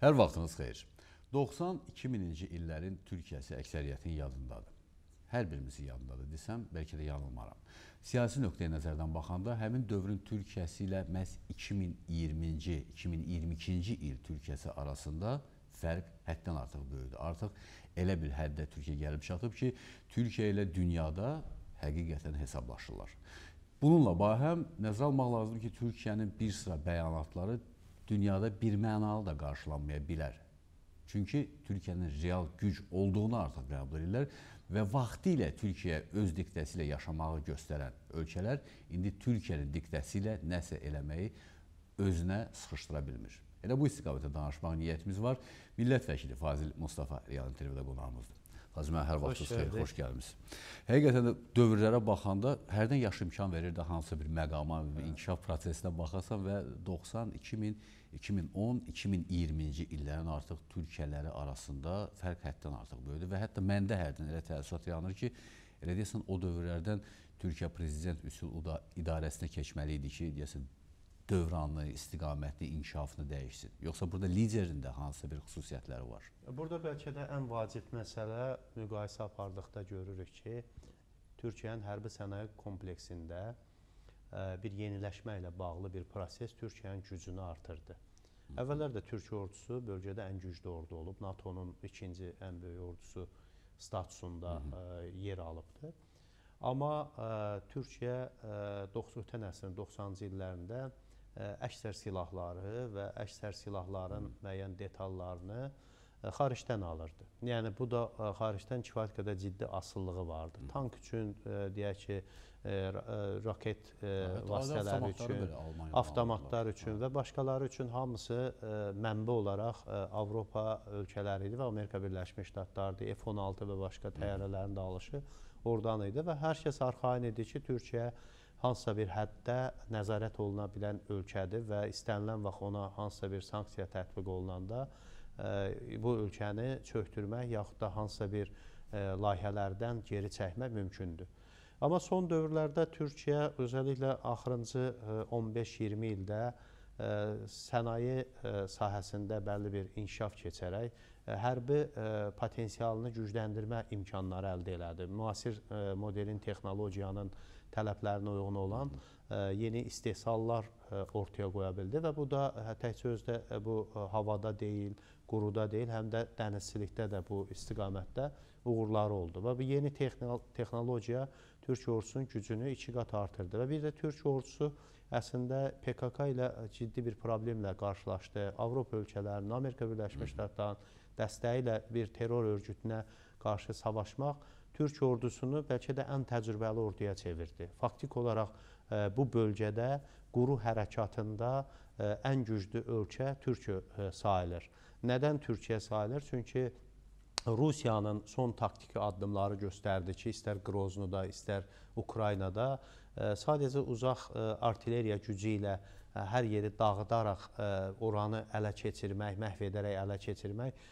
Hər vaxtınız xeyir. 90-2000-ci illərin Türkiyəsi əksəriyyətin yadındadır. Hər birimizin yadındadır desəm, bəlkə də yanılmaram. Siyasi nöqtəyə nəzərdən baxanda həmin dövrün Türkiyəsi ilə məhz 2020-ci, 2022-ci il Türkiyəsi arasında fərq həddən artıq böyüdü. Artıq elə bir həddə Türkiyə gəlib çatıb ki, Türkiyə ilə dünyada həqiqətən hesablaşırlar. Bununla bahəm nəzərə almaq lazımdır ki, Türkiyənin bir sıra bəyanatları dünyada bir mənalı da qarşılanmaya bilər. Çünki Türkiyənin real güc olduğunu artıq qəbul edirlər və vaxtı ilə Türkiyə öz diktəsi ilə yaşamağı göstərən ölkələr indi Türkiyənin diktəsi ilə nəsə eləməyi özünə sıxışdıra bilmir. Elə bu istiqamətdə danışmaq niyyətimiz var. Millət vəkili Fazil Mustafa Real intervyuda qonağımızdır. Hacı mən hər vaxtınız xeyir, xoş gəlmisiniz. Həqiqətən də dövrlərə baxanda hərdən yaş imkan verir də hansısa bir məqama, bir inkişaf prosesinə baxasan və 90, 2000, 2010, 2020-ci illərin artıq Türkiyələri arasında fərq həddən artıq böyüdü və hətta məndə hərdən elə təəssürat yanır ki, elə deyəsən o dövrlərdən Türkiyə Prezident Üsul İdarəsinə keçməli idi ki, deyəsən dövranı, istiqamətini, inkişafını dəyişsin? Yoxsa burada liderin də hansısa bir xüsusiyyətləri var? Burada bəlkə də ən vacib məsələ müqayisə apardıqda görürük ki, Türkiyənin hərbi sənaye kompleksində e, bir yeniləşmə ilə bağlı bir proses Türkiyənin gücünü artırdı. Əvvəllər də Türkiyə ordusu bölgədə ən güclü ordu olub. NATO-nun ikinci ən böyük ordusu statusunda ə, e, yer alıbdı. Amma ə, e, Türkiyə ə, 90-cı əsrin 90-cı illərində E, əksər silahları və əksər silahların hmm. müəyyən detallarını e, xaricdən alırdı. Yəni bu da e, xaricdən kifayət qədər ciddi asılılığı vardı. Hmm. Tank üçün deyək ki, raket vasitələri üçün, avtomatlar üçün və başqaları üçün hamısı mənbə olaraq Avropa ölkələri idi və Amerika Birləşmiş Ştatları, F-16 və başqa hmm. təyyarələrin dalışı oradan idi və hər kəs arxain idi ki, Türkiyə hansısa bir həddə nəzarət oluna bilən ölkədir və istənilən vaxt ona hansısa bir sanksiya tətbiq olunanda ə, e, bu ölkəni çöktürmək yaxud da hansısa bir ə, e, layihələrdən geri çəkmək mümkündür. Amma son dövrlərdə Türkiyə özəlliklə axırıncı 15-20 e, ildə ə, sənaye ə, sahəsində bəlli bir inkişaf keçərək ə, hərbi ə, potensialını gücləndirmə imkanları əldə elədi. Müasir ə, modelin, texnologiyanın ə, tələblərinə uyğun olan e, yeni istehsallar e, ortaya qoya bildi və bu da e, təkcə özdə bu havada deyil, quruda deyil, həm də dənizçilikdə də bu istiqamətdə uğurları oldu. Və bu yeni texnologiya Türk ordusunun gücünü iki qat artırdı. Və bir də Türk ordusu əslində PKK ilə ciddi bir problemlə qarşılaşdı. Avropa ölkələrinin, Amerika Birləşmiş Ştatlarının dəstəyi ilə bir terror örgütünə qarşı savaşmaq Türk ordusunu bəlkə də ən təcrübəli orduya çevirdi. Faktik olaraq e, bu bölgədə quru hərəkatında e, ən güclü ölkə Türkiyə e, sayılır. Nədən Türkiyə sayılır? Çünki Rusiyanın son taktiki addımları göstərdi ki, istər Qroznuda, istər Ukraynada sadəcə uzaq artilleriya gücü ilə hər yeri dağıdaraq oranı ələ keçirmək, məhv edərək ələ keçirmək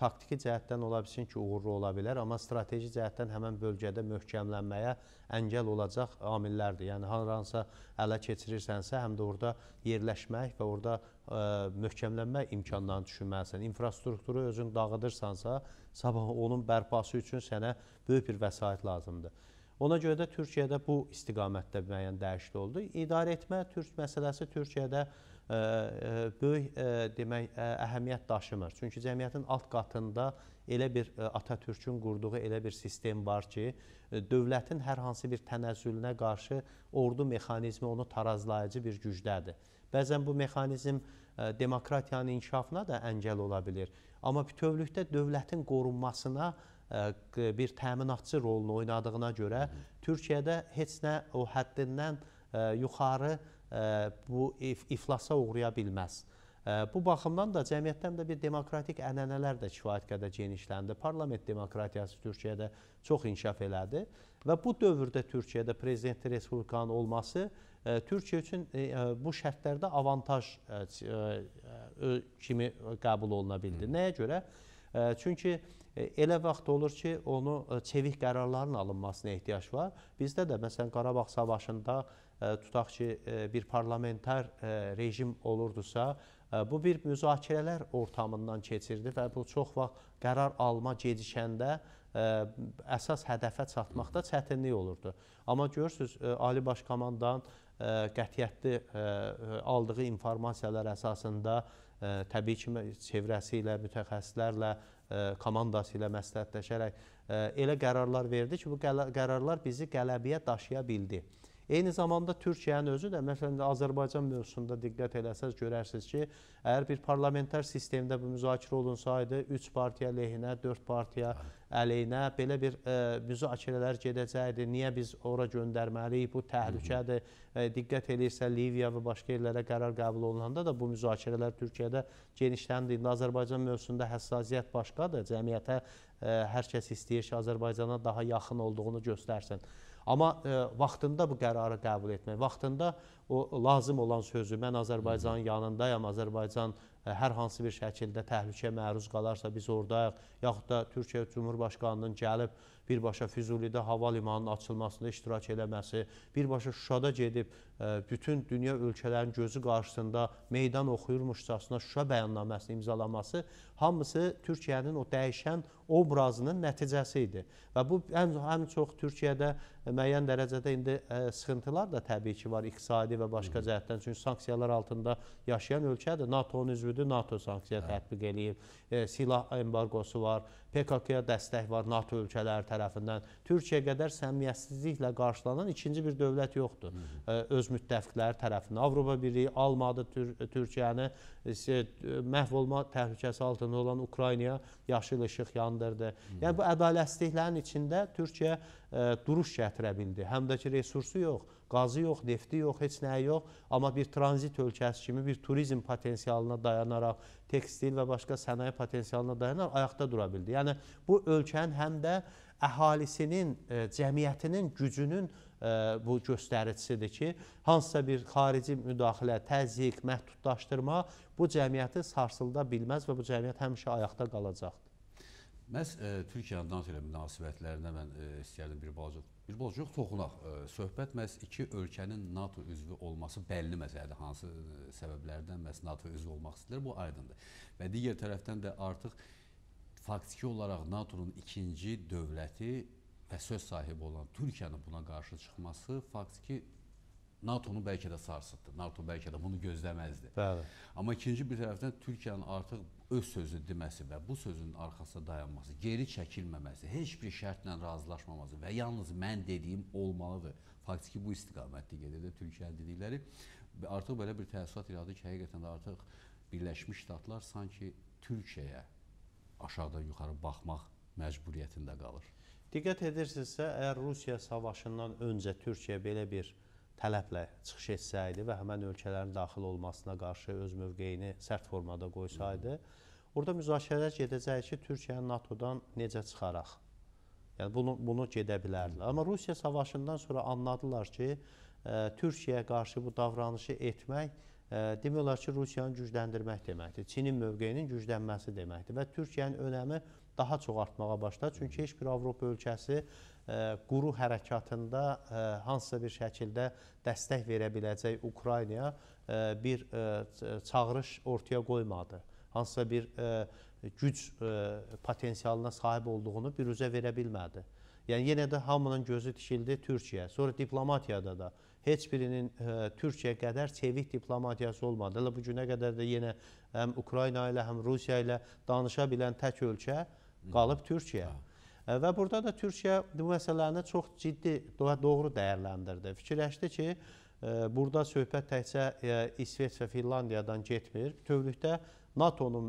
taktiki cəhətdən ola bilsin ki, uğurlu ola bilər, amma strateji cəhətdən həmən bölgədə möhkəmlənməyə əngəl olacaq amillərdir. Yəni, haransa ələ keçirirsənsə, həm də orada yerləşmək və orada ə, möhkəmlənmə imkanlarını düşünməlisən. İnfrastrukturu özün dağıdırsansa, sabah onun bərpası üçün sənə böyük bir vəsait lazımdır. Ona görə də Türkiyədə bu istiqamətdə müəyyən dəyişiklik oldu. İdarə etmə Türk məsələsi Türkiyədə e, e, böyük e, demək əhəmiyyət daşımır. Çünki cəmiyyətin alt qatında elə bir Atatürkün qurduğu elə bir sistem var ki, dövlətin hər hansı bir tənəzzülünə qarşı ordu mexanizmi onu tarazlayıcı bir gücdədir. Bəzən bu mexanizm demokratiyanın inkişafına da əngəl ola bilir. Amma bütövlükdə dövlətin qorunmasına bir təminatçı rolunu oynadığına görə Türkiyədə heç nə o həddindən yuxarı bu iflasa uğraya bilməz. Bu baxımdan da cəmiyyətdən də bir demokratik ənənələr də kifayət qədər genişləndi. Parlament demokratiyası Türkiyədə çox inkişaf elədi və bu dövrdə Türkiyədə prezident respublikanın olması Türkiyə üçün bu şərtlərdə avantaj kimi qəbul oluna bildi. Nəyə görə? Çünki E, elə vaxt olur ki, onu e, çevik qərarların alınmasına ehtiyac var. Bizdə də məsələn Qarabağ savaşında e, tutaq ki, bir parlamentar rejim olurdusa, bu bir müzakirələr ortamından keçirdi və bu çox vaxt qərar alma gedişəndə əsas hədəfə çatmaqda çətinlik olurdu. Amma görürsüz, Ali Baş Komandan qətiyyətli aldığı informasiyalar əsasında təbii ki, çevrəsi ilə, mütəxəssislərlə E, komandası ilə məsləhətləşərək e, elə qərarlar verdi ki, bu qərarlar bizi qələbəyə daşıya bildi. Eyni zamanda Türkiyənin özü də, məsələn, Azərbaycan mövzusunda diqqət eləsəz, görərsiniz ki, əgər bir parlamenter sistemdə bu müzakirə olunsaydı, 3 partiya lehinə, 4 partiya əleyhinə belə bir ə, e, müzakirələr gedəcəkdi. Niyə biz ora göndərməliyik? Bu təhlükədir. Ə, e, diqqət eləyirsə Liviya və başqa yerlərə qərar qəbul olunanda da bu müzakirələr Türkiyədə genişləndi. İndi Azərbaycan mövzusunda həssasiyyət başqadır. Cəmiyyətə ə, e, hər kəs istəyir ki, Azərbaycana daha yaxın olduğunu göstərsin. Amma e, vaxtında bu qərarı qəbul etmək, vaxtında o lazım olan sözü mən Azərbaycanın yanındayam, Azərbaycan e, hər hansı bir şəkildə təhlükəyə məruz qalarsa biz oradayıq, yaxud da Türkiyə Cumhurbaşqanının gəlib birbaşa Füzulidə hava limanının açılmasında iştirak eləməsi, birbaşa Şuşada gedib e, bütün dünya ölkələrin gözü qarşısında meydan oxuyurmuşcasına Şuşa bəyannaməsini imzalaması hamısı Türkiyənin o dəyişən obrazının nəticəsi idi. Və bu ən, ən çox Türkiyədə müəyyən dərəcədə indi e, sıxıntılar da təbii ki var iqtisadi və başqa cəhətdən. Çünki sanksiyalar altında yaşayan ölkədir. NATO-nun üzvüdür, NATO sanksiya hə. tətbiq eləyib. E, silah embargosu var, PKK-ya dəstək var NATO ölkələri tərəfindən. Türkiyə qədər səmiyyəsizliklə qarşılanan ikinci bir dövlət yoxdur. E, öz müttəfiqləri tərəfindən. Avropa Birliyi almadı Tür Türkiyəni e, e məhv olma təhlükəsi altında olan Ukraynaya yaşıl işıq yandırdı. Yəni bu ədalətsizliklərin içində Türkiyə e, duruş gətirə bildi. Həm də ki, resursu yox qazı yox, nefti yox, heç nəyi yox, amma bir tranzit ölkəsi kimi bir turizm potensialına dayanaraq, tekstil və başqa sənaye potensialına dayanaraq ayaqda dura bildi. Yəni bu ölkənin həm də əhalisinin, e, cəmiyyətinin gücünün e, bu göstəricisidir ki, hansısa bir xarici müdaxilə, təzyiq, məhdudlaşdırma bu cəmiyyəti sarsılda bilməz və bu cəmiyyət həmişə ayaqda qalacaqdır. Məs e, Türkiyə-Fransa ilə münasibətlərində mən e, istəyərdim bir balaca Bir borc yox, toxunaq. Söhbət məhz iki ölkənin NATO üzvü olması bəlli məsələdir. Hansı e, səbəblərdən məhz NATO üzvü olmaq istəyirlər, bu aydındır. Və digər tərəfdən də artıq faktiki olaraq NATO-nun ikinci dövləti və söz sahibi olan Türkiyənin buna qarşı çıxması faktiki NATO-nu bəlkə də sarsıtdı. NATO bəlkə də bunu gözləməzdi. Bəli. Amma ikinci bir tərəfdən Türkiyənin artıq öz sözü deməsi və bu sözün arxasına dayanması, geri çəkilməməsi, heç bir şərtlə razılaşmaması və yalnız mən dediyim olmalıdır. Faktiki bu istiqamətdə gedir də Türkiyənin dedikləri. Artıq belə bir təəssürat yaradır ki, həqiqətən də artıq Birləşmiş Ştatlar sanki Türkiyəyə aşağıdan yuxarı baxmaq məcburiyyətində qalır. Diqqət edirsinizsə, əgər Rusiya savaşından öncə Türkiyə belə bir tələblə çıxış etsəydi və həmin ölkələrin daxil olmasına qarşı öz mövqeyini sərt formada qoysaydı, orada müzakirələr gedəcək ki, Türkiyəni NATO-dan necə çıxaraq. Yəni bunu bunu gedə bilərdi. Amma Rusiya savaşından sonra anladılar ki, ə, e, Türkiyəyə qarşı bu davranışı etmək ə, e, demək olar ki, Rusiyanı gücləndirmək deməkdir. Çinin mövqeyinin güclənməsi deməkdir və Türkiyənin önəmi daha çox artmağa başladı. Çünki heç bir Avropa ölkəsi E, quru hərəkatında e, hansısa bir şəkildə dəstək verə biləcək Ukraynaya e, bir çağırış ortaya qoymadı. Hansısa bir güc potensialına sahib olduğunu bir üzə verə bilmədi. Yəni yenə də hamının gözü tikildi Türkiyə. Sonra diplomatiyada da heç birinin ə, Türkiyə qədər çevik diplomatiyası olmadı. Elə bu günə qədər də yenə həm Ukrayna ilə, həm Rusiya ilə danışa bilən tək ölkə qalıb Türkiyə. Ha. Hə. Və burada da Türkiyə bu məsələni çox ciddi doğru dəyərləndirdi. Fikirləşdi ki, burada söhbət təkcə İsveç və Finlandiyadan getmir. Bütövlükdə NATO-nun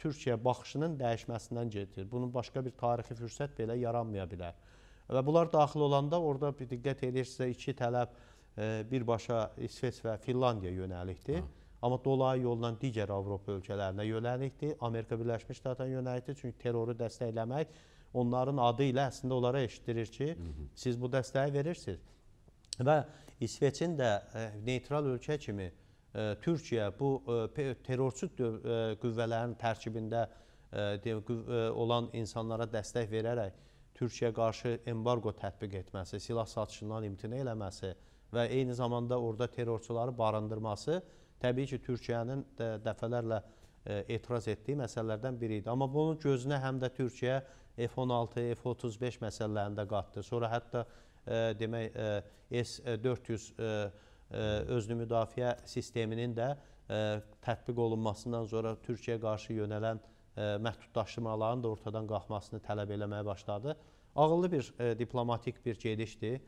Türkiyə baxışının dəyişməsindən gedir. Bunun başqa bir tarixi fürsət belə yaranmaya bilər. Və bunlar daxil olanda orada bir diqqət edirsə iki tələb birbaşa İsveç və Finlandiya yönəlikdir. Hı. Hə. Amma dolayı yolla digər Avropa ölkələrinə yönəlikdir. Amerika Birləşmiş Ştatlarına yönəlikdir. Çünki terroru dəstəkləmək onların adı ilə əslində onlara eşitdirir ki, Hı -hı. siz bu dəstəyi verirsiniz. Və İsveçin də e, neytral ölkə kimi e, Türkiyə bu e, terrorçu qüvvələrin tərkibində olan insanlara dəstək verərək Türkiyəyə qarşı embargo tətbiq etməsi, silah satışından imtina eləməsi və eyni zamanda orada terrorçuları barındırması təbii ki, Türkiyənin dəfələrlə etiraz etdiyi məsələlərdən biri idi. Amma bunun gözünə həm də Türkiyə F-16, F-35 məsələlərində qatdı. Sonra hətta e, demək e, S-400 e, özlü müdafiə sisteminin də tətbiq olunmasından sonra Türkiyəyə qarşı yönələn məhdudlaşdırmaların da ortadan qalxmasını tələb eləməyə başladı. Ağıllı bir diplomatik bir gedişdir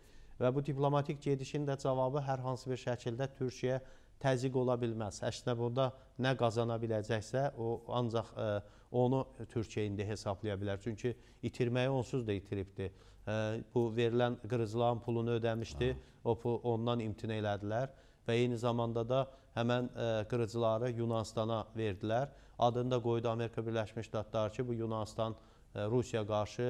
və bu diplomatik gedişin də cavabı hər hansı bir şəkildə Türkiyə təzyiq ola bilməz. Əslində burada nə qazana biləcəksə, o ancaq ə, e, onu Türkiyə indi hesablaya bilər. Çünki itirməyi onsuz da itiribdi. Ə, e, bu verilən qırıcılığın pulunu ödəmişdi, ha. Hə. o pul ondan imtina elədilər və eyni zamanda da həmən ə, e, qırıcıları Yunanistana verdilər. Adını da qoydu Amerika Birləşmiş Ştatları ki, bu Yunanistan Rusiya qarşı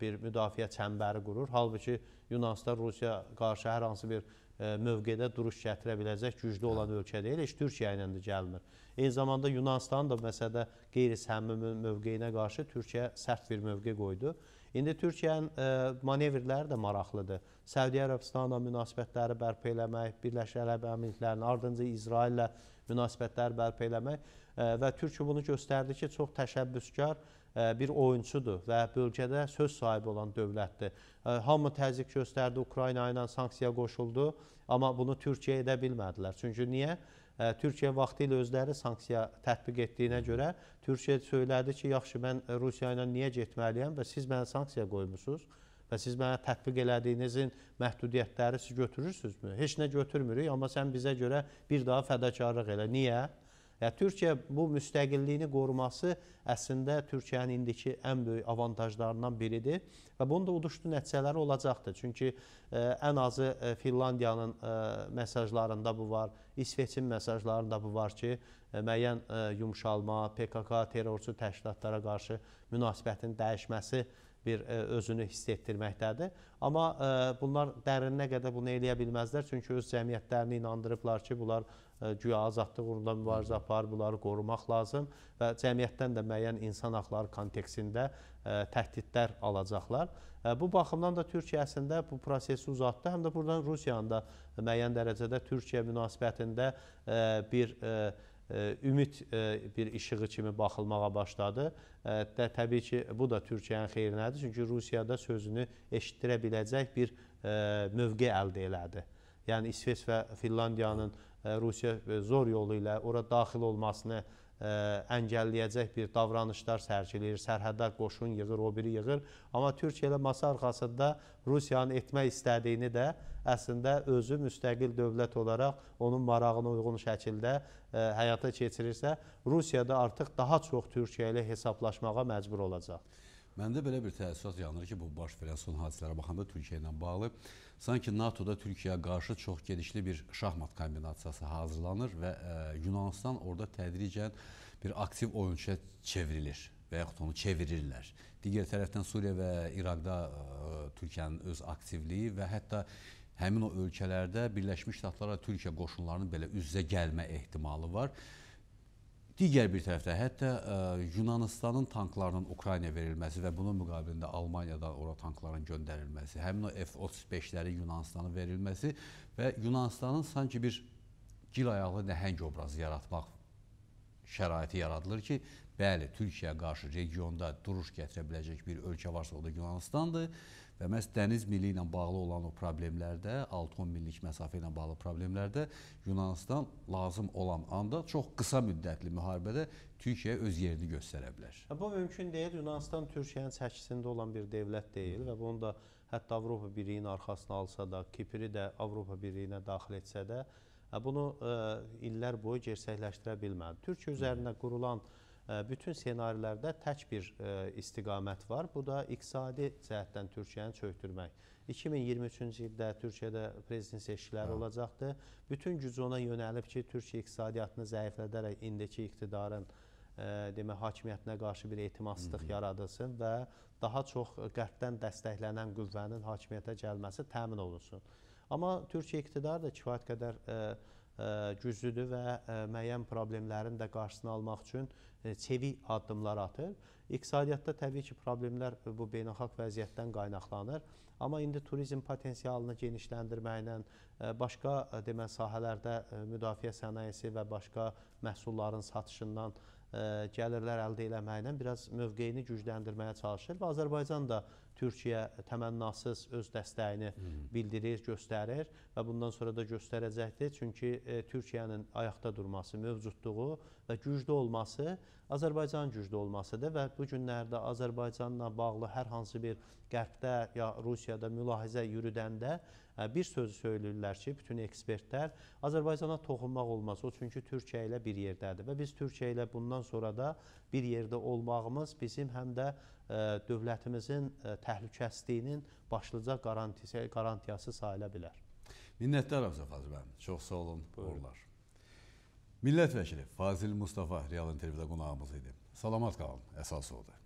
bir müdafiə çəmbəri qurur. Halbuki Yunanistan Rusiya qarşı hər hansı bir E, mövqedə duruş gətirə biləcək güclü olan ölkə deyil, heç Türkiyə ilə də gəlmir. Eyni zamanda Yunanistan da məsələdə qeyri-səmimi mövqeyinə qarşı Türkiyə sərt bir mövqe qoydu. İndi Türkiyənin e, manevrləri də maraqlıdır. Səudiyyə Ərəbistanla münasibətləri bərpa eləmək, Birləşmiş Ərəb Əmirliklərinin ardınca İsraillə münasibətləri bərpa eləmək e, və Türkiyə bunu göstərdi ki, çox təşəbbüskar E, bir oyunçudur və bölgədə söz sahibi olan dövlətdir. E, hamı təzyiq göstərdi, Ukrayna ilə sanksiya qoşuldu, amma bunu Türkiyə edə bilmədilər. Çünki niyə? E, Türkiyə vaxtı ilə özləri sanksiya tətbiq etdiyinə görə Türkiyə söylədi ki, yaxşı, mən Rusiya ilə niyə getməliyəm və siz mənə sanksiya qoymusunuz və siz mənə tətbiq elədiyinizin məhdudiyyətləri siz götürürsünüzmü? Heç nə götürmürük, amma sən bizə görə bir daha fədakarlıq elə. Niyə? Niyə? Yəni, Türkiyə bu müstəqilliyini qoruması əslində Türkiyənin indiki ən böyük avantajlarından biridir və bunun da uduşdu nəticələri olacaqdır. Çünki e, ən azı e, Finlandiyanın e, mesajlarında bu var, İsveçin mesajlarında bu var ki, müəyyən yumşalma, PKK terrorçu təşkilatlara qarşı münasibətin dəyişməsi bir özünü hiss etdirməkdədir. Amma bunlar dərinə qədər bunu eləyə bilməzlər, çünki öz cəmiyyətlərini inandırıblar ki, bunlar güya azadlıq uğrunda mübarizə apar, bunları qorumaq lazım və cəmiyyətdən də müəyyən insan haqları kontekstində təhdidlər alacaqlar. Bu baxımdan da Türkiyə əslində bu prosesi uzatdı, həm də buradan Rusiyanın da müəyyən dərəcədə Türkiyə münasibətində bir ümid bir işığı kimi baxılmağa başladı. Də təbii ki, bu da Türkiyənin xeyrinədir, çünki Rusiyada sözünü eşitdirə biləcək bir mövqe əldə elədi. Yəni İsveç və Finlandiyanın Rusiya e, zor yolu ilə ora daxil olmasını e, əngəlləyəcək bir davranışlar sərgiləyir, sərhədlər qoşun yığır, o biri yığır. Amma Türkiyə ilə masa arxasında Rusiyanın etmək istədiyini də əslində özü müstəqil dövlət olaraq onun marağına uyğun şəkildə ə, e, həyata keçirirsə, Rusiya da artıq daha çox Türkiyə ilə hesablaşmağa məcbur olacaq. Məndə belə bir təəssürat yanır ki, bu baş verən son hadisələrə baxanda Türkiyə ilə bağlı sanki NATO-da Türkiyəyə qarşı çox gedişli bir şahmat kombinasiyası hazırlanır və ə, e, Yunanistan orada tədricən bir aktiv oyunçuya çevrilir və yaxud onu çevirirlər. Digər tərəfdən Suriya və İraqda ə, e, Türkiyənin öz aktivliyi və hətta həmin o ölkələrdə Birləşmiş Ştatlarla Türkiyə qoşunlarının belə üz-üzə gəlmə ehtimalı var. Digər bir tərəfdə hətta ə, e, Yunanistanın tanklarının Ukraynaya verilməsi və bunun müqabilində Almaniyadan ora tankların göndərilməsi, həmin o F-35-ləri Yunanistanın verilməsi və Yunanistanın sanki bir gil ayaqlı nəhəng obrazı yaratmaq şəraiti yaradılır ki, bəli, Türkiyəyə qarşı regionda duruş gətirə biləcək bir ölkə varsa o da Yunanistandır Və məhz dəniz mili ilə bağlı olan o problemlərdə, 6-10 millik məsafə ilə bağlı problemlərdə Yunanistan lazım olan anda çox qısa müddətli müharibədə Türkiyəyə öz yerini göstərə bilər. Bu mümkün deyil. Yunanistan Türkiyənin çəkisində olan bir dövlət deyil və bunu da hətta Avropa Birliyinin arxasına alsa da, Kipri də Avropa Birliyinə daxil etsə də, bunu ə, e, illər boyu gerçəkləşdirə bilmədi. Türkiyə üzərində qurulan Hı bütün ssenarilərdə tək bir e, istiqamət var. Bu da iqtisadi cəhətdən Türkiyəni çöktürmək. 2023-cü ildə Türkiyədə prezident seçkiləri Hı. Hə. olacaqdır. Bütün gücü ona yönəlib ki, Türkiyə iqtisadiyyatını zəiflədərək indiki iqtidarın e, demə hakimiyyətinə qarşı bir etimadsızlıq yaradılsın və daha çox qərbdən dəstəklənən qüvvənin hakimiyyətə gəlməsi təmin olunsun. Amma Türkiyə iqtidarı da kifayət qədər ə, e, güclüdür və müəyyən problemlərin də qarşısını almaq üçün çevik addımlar atır. İqtisadiyyatda təbii ki, problemlər bu beynəlxalq vəziyyətdən qaynaqlanır. Amma indi turizm potensialını genişləndirməklə, başqa deməli sahələrdə müdafiə sənayesi və başqa məhsulların satışından gəlirlər əldə etməklə biraz mövqeyini gücləndirməyə çalışır və Azərbaycan da Türkiyə təmənnasız öz dəstəyini bildirir, göstərir və bundan sonra da göstərəcəkdir. Çünki e, Türkiyənin ayaqda durması, mövcudluğu və güclü olması Azərbaycan güclü olmasıdır və bu günlərdə Azərbaycanla bağlı hər hansı bir qərbdə ya Rusiyada mülahizə yürüdəndə bir sözü söyləyirlər ki, bütün ekspertlər Azərbaycana toxunmaq olmaz. O çünki Türkiyə ilə bir yerdədir və biz Türkiyə ilə bundan sonra da bir yerdə olmağımız bizim həm də dövlətimizin təhlükəsizliyinin başlıca garantisi, garantiyası sayıla bilər. Minnətdaram Zəfaz bəy. Çox sağ olun. Uğurlar. Millət vəkili Fazil Mustafa Realın televiziya qonağımız idi. Salamat qalın. Əsas oldu.